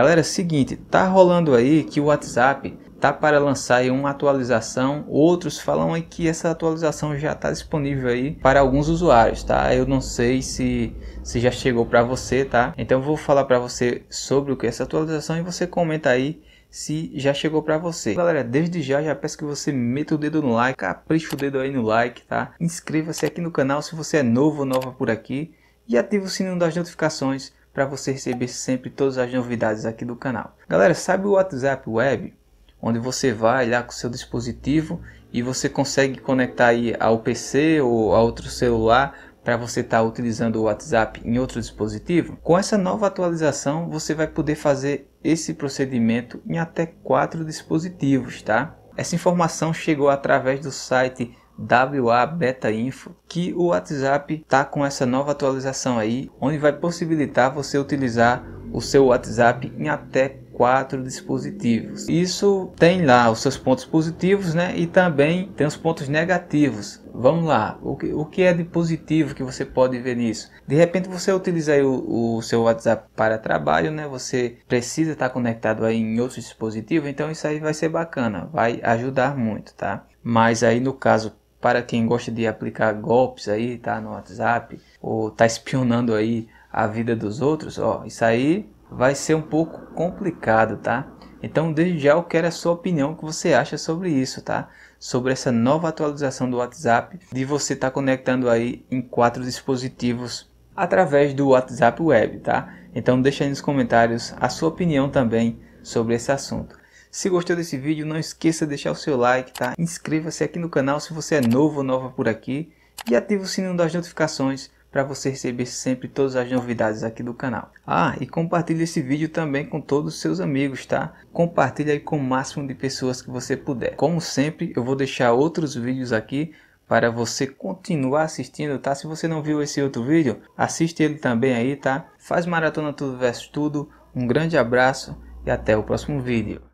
Galera, é seguinte, tá rolando aí que o WhatsApp tá para lançar aí uma atualização. Outros falam aí que essa atualização já está disponível aí para alguns usuários, tá? Eu não sei se se já chegou para você, tá? Então eu vou falar para você sobre o que é essa atualização e você comenta aí se já chegou para você. Galera, desde já já peço que você meta o dedo no like, capricha o dedo aí no like, tá? Inscreva-se aqui no canal se você é novo ou nova por aqui e ative o sininho das notificações para você receber sempre todas as novidades aqui do canal. Galera, sabe o WhatsApp Web? Onde você vai lá com o seu dispositivo e você consegue conectar aí ao PC ou a outro celular para você estar tá utilizando o WhatsApp em outro dispositivo. Com essa nova atualização, você vai poder fazer esse procedimento em até quatro dispositivos, tá? Essa informação chegou através do site WA Beta Info que o WhatsApp tá com essa nova atualização aí, onde vai possibilitar você utilizar o seu WhatsApp em até quatro dispositivos. Isso tem lá os seus pontos positivos, né? E também tem os pontos negativos. Vamos lá, o que, o que é de positivo que você pode ver nisso? De repente você utiliza o, o, seu WhatsApp para trabalho, né? Você precisa estar tá conectado aí em outro dispositivo então isso aí vai ser bacana, vai ajudar muito, tá? Mas aí no caso para quem gosta de aplicar golpes aí, tá no WhatsApp, ou tá espionando aí a vida dos outros, ó, isso aí vai ser um pouco complicado, tá? Então, desde já eu quero a sua opinião, o que você acha sobre isso, tá? Sobre essa nova atualização do WhatsApp, de você estar tá conectando aí em quatro dispositivos através do WhatsApp Web, tá? Então, deixa aí nos comentários a sua opinião também sobre esse assunto. Se gostou desse vídeo, não esqueça de deixar o seu like, tá? Inscreva-se aqui no canal se você é novo ou nova por aqui e ative o sininho das notificações para você receber sempre todas as novidades aqui do canal. Ah, e compartilhe esse vídeo também com todos os seus amigos, tá? Compartilhe aí com o máximo de pessoas que você puder. Como sempre, eu vou deixar outros vídeos aqui para você continuar assistindo, tá? Se você não viu esse outro vídeo, assiste ele também aí, tá? Faz maratona tudo versus tudo. Um grande abraço e até o próximo vídeo.